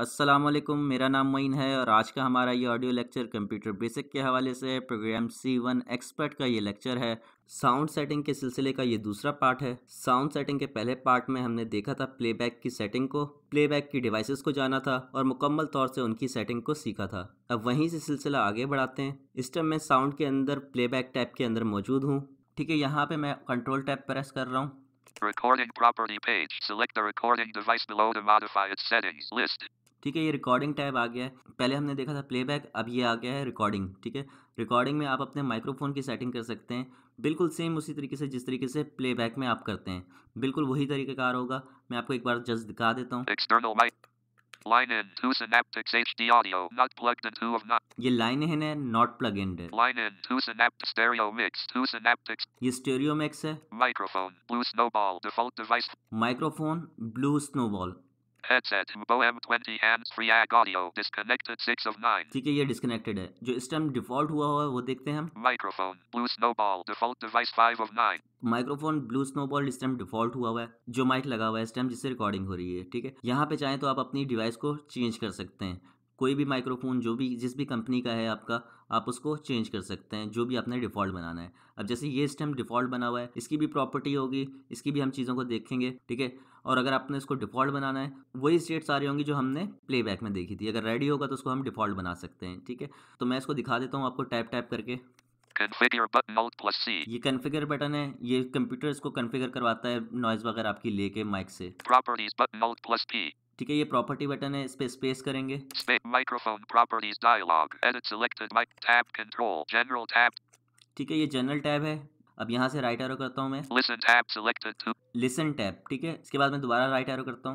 असलम मेरा नाम मोइन है और आज का हमारा ये ऑडियो लेक्चर कंप्यूटर बेसिक के हवाले से प्रोग्राम सी वन एक्सपर्ट का ये लेक्चर है साउंड सेटिंग के सिलसिले का ये दूसरा पार्ट है साउंड सेटिंग के पहले पार्ट में हमने देखा था प्लेबैक की सेटिंग को प्लेबैक की डिवाइसेस को जाना था और मुकम्मल तौर से उनकी सेटिंग को सीखा था अब वहीं से सिलसिला आगे बढ़ाते हैं इस टाइम मैं साउंड के अंदर प्लेबैक टैप के अंदर मौजूद हूँ ठीक है यहाँ पे मैं कंट्रोल टैप प्रेस कर रहा हूँ Recording property page. Select the recording device below to modify its settings. List. ठीक है ये रिकॉर्डिंग टैब आ गया है पहले हमने देखा था प्लेबैक अब ये आ गया है रिकॉर्डिंग ठीक है रिकॉर्डिंग में आप अपने माइक्रोफोन की सेटिंग कर सकते हैं बिल्कुल सेम उसी तरीके से जिस तरीके से प्लेबैक में आप करते हैं बिल्कुल वही तरीक़ेकार होगा मैं आपको एक बार जस्ट दिखा देता हूँ Line in to Synaptics HD audio not plugged into of not. ये लाइन है नॉट प्लग इन है line in to Synaptics stereo mix to Synaptics ये स्टेरियो मिक्स है microphone Blue Snowball default device microphone Blue Snowball Headset BOM M20 hands free ag audio disconnected 6 of 9. ठीक है ये disconnected है जो इस time default हुआ हुआ है वो देखते हैं हम Microphone Blue Snowball default device 5 of 9 microphone Blue Snowball इस टाइम डिफॉल्ट हुआ हुआ है जो माइक लगा हुआ है इस टाइम जिससे रिकॉर्डिंग हो रही है ठीक है यहाँ पे चाहे तो आप अपनी डिवाइस को चेंज कर सकते हैं कोई भी माइक्रोफोन जो भी जिस भी कंपनी का है आपका आप उसको चेंज कर सकते हैं जो भी आपने डिफ़ॉल्ट बनाना है अब जैसे ये इस टाइम डिफ़ॉल्ट बना हुआ है इसकी भी प्रॉपर्टी होगी इसकी भी हम चीज़ों को देखेंगे ठीक है और अगर आपने इसको डिफ़ॉल्ट बनाना है वही स्टेट सारी होंगी जो हमने प्लेबैक में देखी थी अगर रेडी होगा तो उसको हम डिफ़ॉल्ट बना सकते हैं ठीक है तो मैं इसको दिखा देता हूँ आपको टैप टैप करके ये कन्फिगर बटन है ये कंप्यूटर इसको कन्फिगर करवाता है नॉइज वगैरह आपकी लेके माइक से ठीक है ये प्रॉपर्टी बटन है इस पे स्पेस करेंगे microphone properties dialog edit selected mic tab control general tab ठीक है ये जनरल टैब है अब यहाँ से राइट एरो करता हूँ मैं लिसन टैब ठीक है इसके बाद मैं दोबारा राइट एरो करता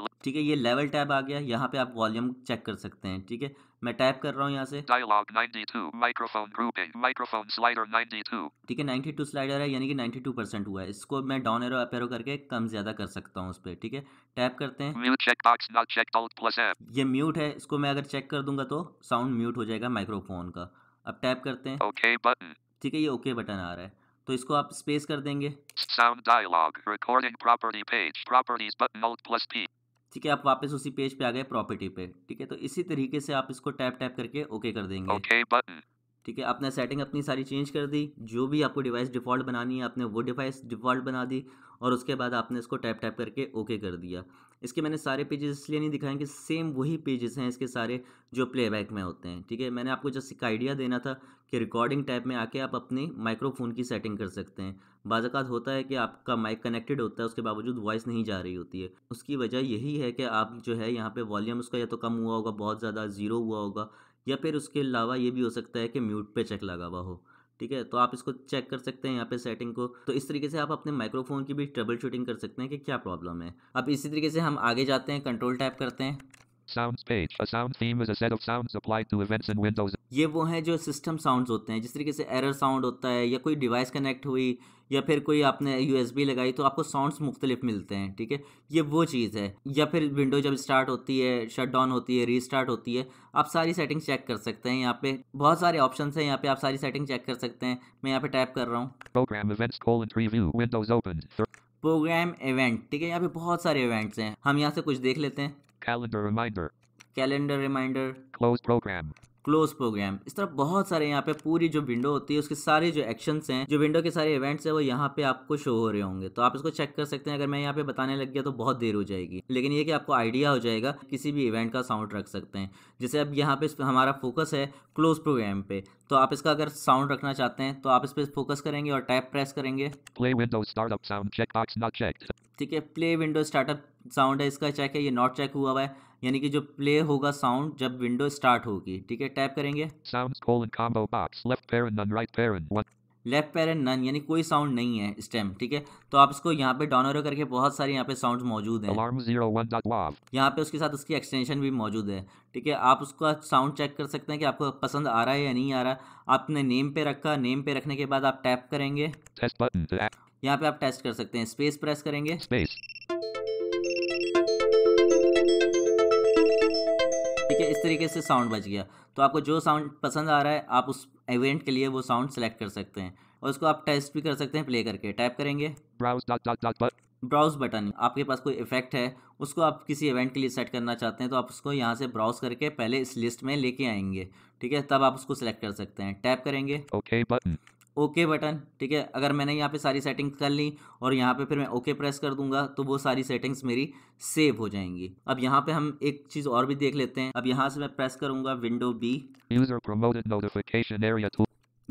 हूँ ठीक है ये लेवल टैब आ गया यहाँ पे आप वॉल्यूम चेक कर सकते हैं ठीक है मैं टाइप कर रहा हूँ यहाँ से dialog 92 microphone grouping microphone slider 92 ठीक है 92 स्लाइडर है यानी कि 92 परसेंट हुआ है इसको मैं डाउन एरो अप एरो करके कम ज्यादा कर सकता हूँ उस पर ठीक है टैप करते हैं mute check box not check out plus ये म्यूट है इसको मैं अगर चेक कर दूंगा तो साउंड म्यूट हो जाएगा माइक्रोफोन का अब टैप करते हैं ओके बटन ठीक है ये ओके बटन आ रहा है तो इसको आप स्पेस कर देंगे sound dialog recording property page properties button plus P ठीक है आप वापस उसी पेज पे आ गए प्रॉपर्टी पे ठीक है तो इसी तरीके से आप इसको टैप टैप करके ओके कर देंगे ओके okay बटन ठीक है आपने सेटिंग अपनी सारी चेंज कर दी जो भी आपको डिवाइस डिफ़ॉल्ट बनानी है आपने वो डिवाइस डिफ़ॉल्ट बना दी और उसके बाद आपने इसको टैप टैप करके ओके कर दिया इसके मैंने सारे पेजेस इसलिए नहीं दिखाए कि सेम वही पेजेस हैं इसके सारे जो प्लेबैक में होते हैं ठीक है मैंने आपको जस्ट एक आइडिया देना था कि रिकॉर्डिंग टाइप में आके आप अपने माइक्रोफोन की सेटिंग कर सकते हैं बाज़ात होता है कि आपका माइक कनेक्टेड होता है उसके बावजूद वॉइस नहीं जा रही होती है उसकी वजह यही है कि आप जो है यहाँ पर वॉल्यूम उसका या तो कम हुआ होगा बहुत ज़्यादा ज़ीरो हुआ होगा या फिर उसके अलावा ये भी हो सकता है कि म्यूट पे चेक लगा हुआ हो ठीक है तो आप इसको चेक कर सकते हैं यहाँ पे सेटिंग को तो इस तरीके से आप अपने माइक्रोफोन की भी ट्रबल शूटिंग कर सकते हैं कि क्या प्रॉब्लम है अब इसी तरीके से हम आगे जाते हैं कंट्रोल टैप करते हैं Sounds page. A sound theme is a set of sounds applied to events in Windows. ये वो हैं जो सिस्टम साउंड्स होते हैं जिस तरीके से एरर साउंड होता है या कोई डिवाइस कनेक्ट हुई या फिर कोई आपने यू लगाई तो आपको साउंड्स मुख्तलिफ मिलते हैं ठीक है ये वो चीज़ है या फिर विंडो जब स्टार्ट होती है शट डाउन होती है रीस्टार्ट होती है आप सारी सेटिंग चेक कर सकते हैं यहाँ पे बहुत सारे ऑप्शन हैं यहाँ पे आप सारी सेटिंग चेक कर सकते हैं मैं यहाँ पे टाइप कर रहा हूँ प्रोग्राम इवेंट ठीक है यहाँ पे बहुत सारे इवेंट्स हैं हम यहाँ से कुछ देख लेते हैं calendar reminder calendar reminder close program close program इस तरह बहुत सारे यहाँ पे पूरी जो विंडो होती है उसके सारे जो एक्शन हैं जो विंडो के सारे इवेंट्स हैं वो यहाँ पे आपको शो हो रहे होंगे तो आप इसको चेक कर सकते हैं अगर मैं यहाँ पे बताने लग गया तो बहुत देर हो जाएगी लेकिन ये कि आपको आइडिया हो जाएगा किसी भी इवेंट का साउंड रख सकते हैं जैसे अब यहाँ पे हमारा फोकस है क्लोज प्रोग्राम पे तो आप इसका अगर साउंड रखना चाहते हैं तो आप इस पर फोकस करेंगे और टैप प्रेस करेंगे ठीक है प्ले विंडो स्टार्टअप साउंड है इसका चेक है ये नॉट चेक हुआ हुआ है यानी कि जो प्ले होगा साउंड जब विंडो स्टार्ट होगी ठीक है टैप करेंगे लेफ्ट पैरन नन यानी कोई साउंड नहीं है स्टेम ठीक है तो आप इसको यहाँ पे डाउनलोड करके बहुत सारे यहाँ पे साउंड मौजूद हैं यहाँ पे उसके साथ उसकी एक्सटेंशन भी मौजूद है ठीक है आप उसका साउंड चेक कर सकते हैं कि आपको पसंद आ रहा है या नहीं आ रहा आपने नेम पे रखा नेम पे रखने के बाद आप टैप करेंगे यहाँ पे आप टेस्ट कर सकते हैं स्पेस प्रेस करेंगे Space. तरीके से साउंड बज गया तो आपको जो साउंड पसंद आ रहा है आप उस इवेंट के लिए वो साउंड सेलेक्ट कर सकते हैं और उसको आप टेस्ट भी कर सकते हैं प्ले करके टाइप करेंगे ब्राउज बटन आपके पास कोई इफेक्ट है उसको आप किसी इवेंट के लिए सेट करना चाहते हैं तो आप उसको यहाँ से ब्राउज करके पहले इस लिस्ट में लेके आएंगे ठीक है तब आप उसको सिलेक्ट कर सकते हैं टैप करेंगे okay okay, button okay button ठीक है अगर मैंने यहाँ पे सारी सेटिंग्स कर ली और यहाँ पे फिर मैं ओके प्रेस कर दूंगा तो वो सारी सेटिंग्स मेरी सेव हो जाएंगी अब यहाँ पे हम एक चीज़ और भी देख लेते हैं अब यहाँ से मैं प्रेस करूंगा window B user promoted notification area to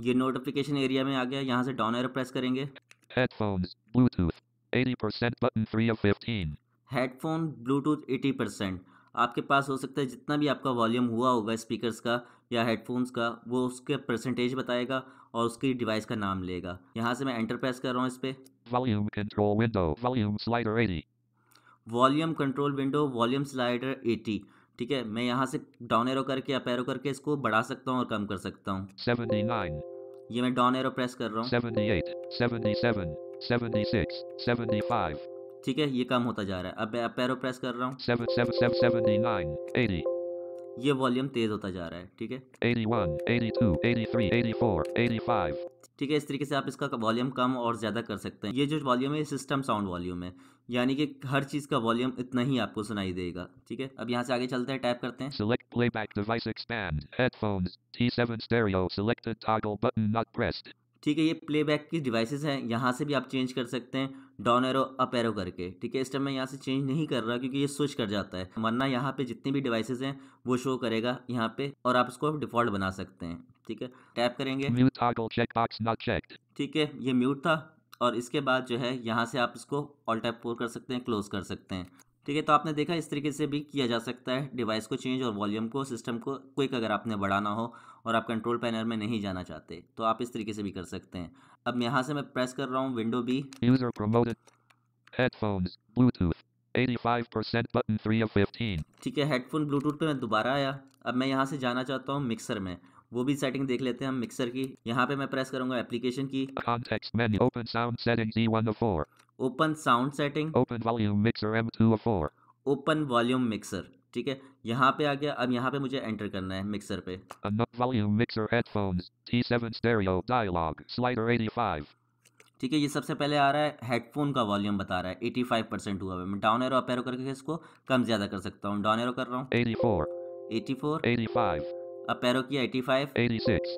ये नोटिफिकेशन एरिया में आ गया यहाँ से डाउन एरो प्रेस करेंगे headphones Bluetooth 80% button 3 of 15 headphone Bluetooth 80% आपके पास हो सकता है जितना भी आपका वॉल्यूम हुआ होगा स्पीकर्स का या हेडफोन्स का वो उसके परसेंटेज बताएगा और उसकी डिवाइस का नाम लेगा यहाँ से मैं एंटर प्रेस कर रहा हूँ इस पर volume control window volume slider 80 volume control window volume slider 80 ठीक है मैं यहाँ से डाउन एरो करके अप एरो करके इसको बढ़ा सकता हूँ और कम कर सकता हूँ ये मैं डाउन एरो प्रेस कर रहा हूँ ठीक है ये कम होता जा रहा है अब अप एरो प्रेस कर रहा हूँ ये वॉल्यूम तेज होता जा रहा है ठीक है 81, 82, 83, 84, 85 ठीक है इस तरीके से आप इसका वॉल्यूम कम और ज़्यादा कर सकते हैं ये जो वॉल्यूम है सिस्टम साउंड वॉल्यूम है यानी कि हर चीज़ का वॉल्यूम इतना ही आपको सुनाई देगा ठीक है अब यहाँ से आगे चलते हैं टाइप करते हैं Select playback device expand headphones T7 stereo selected toggle button not pressed ठीक है ये प्लेबैक की डिवाइसेस हैं यहाँ से भी आप चेंज कर सकते हैं डाउन एरो अप एरो करके ठीक है इस टाइम मैं यहाँ से चेंज नहीं कर रहा क्योंकि ये स्विच कर जाता है वरना यहाँ पे जितनी भी डिवाइसेस हैं वो शो करेगा यहाँ पे और आप इसको डिफॉल्ट बना सकते हैं ठीक है टैप करेंगे ठीक है ये म्यूट था और इसके बाद जो है यहाँ से आप इसको ऑल टैप फोर कर सकते हैं क्लोज कर सकते हैं ठीक है तो आपने देखा इस तरीके से भी किया जा सकता है डिवाइस को चेंज और वॉल्यूम को सिस्टम को क्विक अगर आपने बढ़ाना हो और आप कंट्रोल पैनल में नहीं जाना चाहते तो आप इस तरीके से भी कर सकते हैं अब यहाँ से मैं प्रेस कर रहा हूँ विंडो भी 85% 3 15. ठीक है हेडफोन ब्लूटूथ पे मैं दोबारा आया अब मैं यहाँ से जाना चाहता हूँ मिक्सर में वो भी सेटिंग देख लेते हैं हम मिक्सर की यहाँ पे मैं प्रेस करूंगा एप्लीकेशन की open sound setting open volume mixer M two four open volume mixer ठीक है यहाँ पे आ गया अब यहाँ पे मुझे एंटर करना है मिक्सर पे volume mixer headphones T7 stereo dialog slider eighty five ठीक है ये सबसे पहले आ रहा है हेडफोन का वॉल्यूम बता रहा है एटी फाइव परसेंट हुआ है मैं डाउन एरो अपेरो करके इसको कम ज़्यादा कर सकता हूँ डाउन एरो कर रहा हूँ eighty four eighty four eighty five up arrow किया eighty eighty five six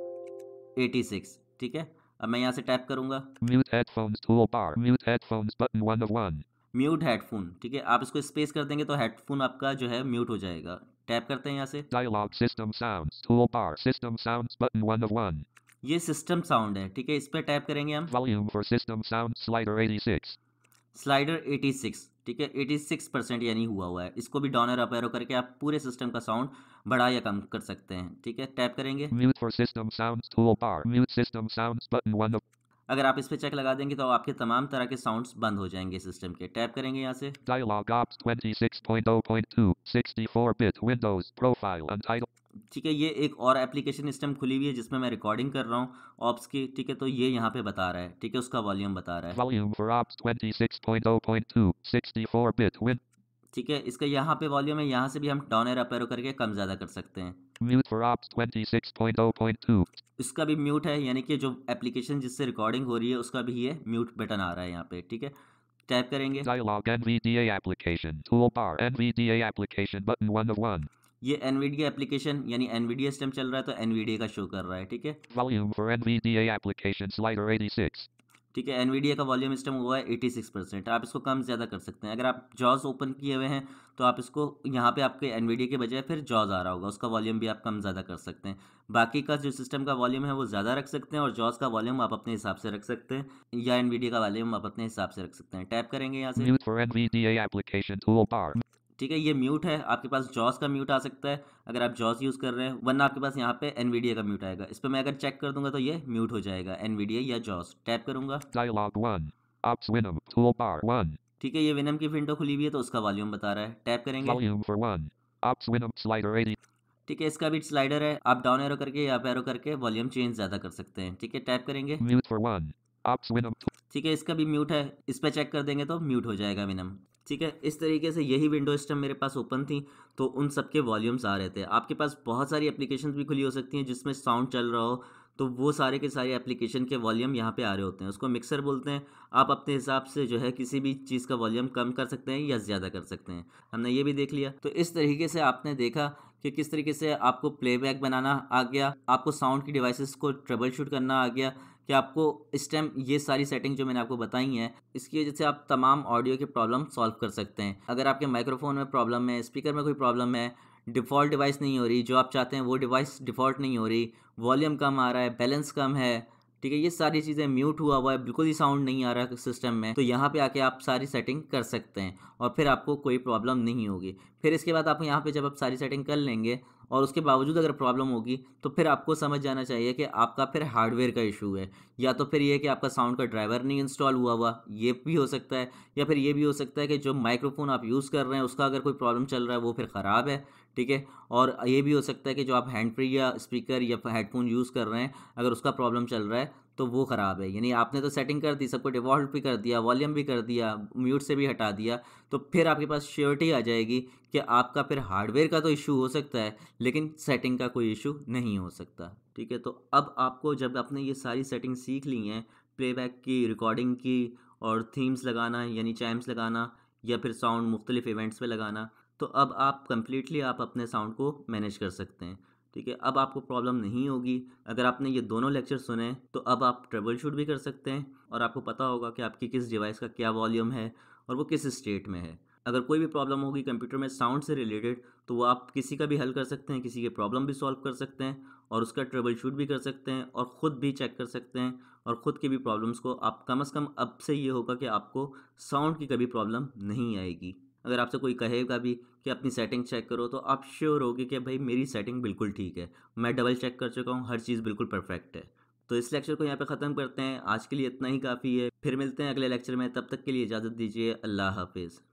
eighty six ठीक है अब मैं यहाँ से टैप करूंगा mute headphones tool mute headphones button one of one mute headphone ठीक है आप इसको स्पेस कर देंगे तो हेडफोन आपका जो है म्यूट हो जाएगा टैप करते हैं यहाँ से dialog system sounds tool system sounds button one of one ये सिस्टम साउंड है ठीक है इस पर टैप करेंगे हम volume for system sound slider 86 slider 86 ठीक है 86 परसेंट यानी हुआ हुआ है इसको भी डॉनर अप एरो करके आप पूरे सिस्टम का साउंड बढ़ा या कम कर सकते हैं ठीक है टैप करेंगे Mute for system sounds toolbar. Mute system sounds button one of... अगर आप इस पे चेक लगा देंगे तो आपके तमाम तरह के साउंड्स बंद हो जाएंगे सिस्टम के टैप करेंगे यहाँ से dialog OBS 26.0.2 64 bit Windows profile untitled ठीक है ये एक और एप्लीकेशन इस टाइम खुली हुई है जिसमें मैं रिकॉर्डिंग कर रहा हूँ ऑप्स की ठीक है तो ये यहाँ पे बता रहा है ठीक है उसका वॉल्यूम बता रहा है oh ठीक है इसका यहाँ पे वॉल्यूम है यहाँ से भी हम डाउन एयर अप करके कम ज़्यादा कर सकते हैं म्यूट फॉर ऑप्स 26.0.2 इसका भी म्यूट है यानी कि जो एप्लीकेशन जिससे रिकॉर्डिंग हो रही है उसका भी ये म्यूट बटन आ रहा है यहाँ पे ठीक है टैप करेंगे dialog NVDA application toolbar NVDA application button 1 ऑफ 1 ये एनवीडिया एप्लीकेशन यानी एनवीडिया सिस्टम चल रहा है तो एनवीडिया का शो कर रहा है ठीक है ठीक है एनवीडिया का वॉल्यूम सिस्टम हुआ है सिक्स परसेंट आप इसको कम ज़्यादा कर सकते हैं अगर आप जॉज ओपन किए हुए हैं तो आप इसको यहाँ पे आपके एनवीडिया के बजाय फिर जॉज आ रहा होगा उसका वॉल्यूम भी आप कम ज़्यादा कर सकते हैं बाकी का जो सिस्टम का वॉल्यूम है वो ज़्यादा रख सकते हैं और जॉज का वॉल्यूम आप अपने हिसाब से रख सकते हैं या एनवीडिया का वॉल्यूम आप अपने हिसाब से रख सकते हैं टैप करेंगे यहाँ से ठीक है ये म्यूट है आपके पास जॉस का म्यूट आ सकता है अगर आप जॉस यूज़ कर रहे हैं वरना आपके पास यहाँ पे एन का म्यूट आएगा इस पर मैं अगर चेक कर दूंगा तो ये म्यूट हो जाएगा एन या जॉस टैप करूंगा ठीक है ये विनम की विंडो खुली हुई है तो उसका वॉल्यूम बता रहा है टैप करेंगे ठीक है इसका भी स्लाइडर है आप डाउन एरो करके या एरो करके वॉल्यूम चेंज ज्यादा कर सकते हैं ठीक है टैप करेंगे ठीक है इसका भी म्यूट है इस पर चेक कर देंगे तो म्यूट हो जाएगा विनम ठीक है इस तरीके से यही विंडो सिस्टम मेरे पास ओपन थी तो उन सब के वॉल्यूम्स आ रहे थे आपके पास बहुत सारी एप्लीकेशन भी खुली हो सकती हैं जिसमें साउंड चल रहा हो तो वो सारे के सारे एप्लीकेशन के वॉल्यूम यहाँ पे आ रहे होते हैं उसको मिक्सर बोलते हैं आप अपने हिसाब से जो है किसी भी चीज़ का वॉल्यूम कम कर सकते हैं या ज़्यादा कर सकते हैं हमने ये भी देख लिया तो इस तरीके से आपने देखा कि किस तरीके से आपको प्लेबैक बनाना आ गया आपको साउंड की डिवाइसेस को ट्रबल शूट करना आ गया कि आपको इस टाइम ये सारी सेटिंग जो मैंने आपको बताई हैं इसकी वजह से आप तमाम ऑडियो की प्रॉब्लम सॉल्व कर सकते हैं अगर आपके माइक्रोफोन में प्रॉब्लम है स्पीकर में कोई प्रॉब्लम है डिफ़ॉल्ट डिवाइस नहीं हो रही जो आप चाहते हैं वो डिवाइस डिफ़ॉल्ट नहीं हो रही वॉल्यूम कम आ रहा है बैलेंस कम है ठीक है ये सारी चीज़ें म्यूट हुआ हुआ है बिल्कुल ही साउंड नहीं आ रहा है सिस्टम में तो यहाँ पे आके आप सारी सेटिंग कर सकते हैं और फिर आपको कोई प्रॉब्लम नहीं होगी फिर इसके बाद आप यहाँ पे जब आप सारी सेटिंग कर लेंगे और उसके बावजूद अगर प्रॉब्लम होगी तो फिर आपको समझ जाना चाहिए कि आपका फिर हार्डवेयर का इशू है या तो फिर ये कि आपका साउंड का ड्राइवर नहीं इंस्टॉल हुआ हुआ ये भी हो सकता है या फिर ये भी हो सकता है कि जो माइक्रोफोन आप यूज़ कर रहे हैं उसका अगर कोई प्रॉब्लम चल रहा है वो फिर ख़राब है ठीक है और ये भी हो सकता है कि जो आप हैंड फ्री या स्पीकर या हेडफोन यूज़ कर रहे हैं अगर उसका प्रॉब्लम चल रहा है तो वो ख़राब है यानी आपने तो सेटिंग कर दी सबको डिवॉल्ट भी कर दिया वॉल्यूम भी कर दिया म्यूट से भी हटा दिया तो फिर आपके पास श्योरिटी आ जाएगी कि आपका फिर हार्डवेयर का तो इशू हो सकता है लेकिन सेटिंग का कोई इशू नहीं हो सकता ठीक है तो अब आपको जब आपने ये सारी सेटिंग सीख ली हैं प्लेबैक की रिकॉर्डिंग की और थीम्स लगाना यानी चैम्स लगाना या फिर साउंड मुख्तलिफ इवेंट्स पे लगाना तो अब आप कम्प्लीटली आप अपने साउंड को मैनेज कर सकते हैं ठीक है अब आपको प्रॉब्लम नहीं होगी अगर आपने ये दोनों लेक्चर सुने तो अब आप ट्रेबल शूट भी कर सकते हैं और आपको पता होगा कि आपकी किस डिवाइस का क्या वॉल्यूम है और वो किस स्टेट में है अगर कोई भी प्रॉब्लम होगी कंप्यूटर में साउंड से रिलेटेड तो वो आप किसी का भी हल कर सकते हैं किसी के प्रॉब्लम भी सॉल्व कर सकते हैं और उसका ट्रेबल शूट भी कर सकते हैं और ख़ुद भी चेक कर सकते हैं और ख़ुद की भी प्रॉब्लम्स को आप कम अज़ कम अब से ये होगा कि आपको साउंड की कभी प्रॉब्लम नहीं आएगी अगर आपसे कोई कहेगा भी कि अपनी सेटिंग चेक करो तो आप श्योर होगी कि भाई मेरी सेटिंग बिल्कुल ठीक है मैं डबल चेक कर चुका हूँ हर चीज़ बिल्कुल परफेक्ट है तो इस लेक्चर को यहाँ पे ख़त्म करते हैं आज के लिए इतना ही काफ़ी है फिर मिलते हैं अगले लेक्चर में तब तक के लिए इजाज़त दीजिए अल्लाह हाफिज़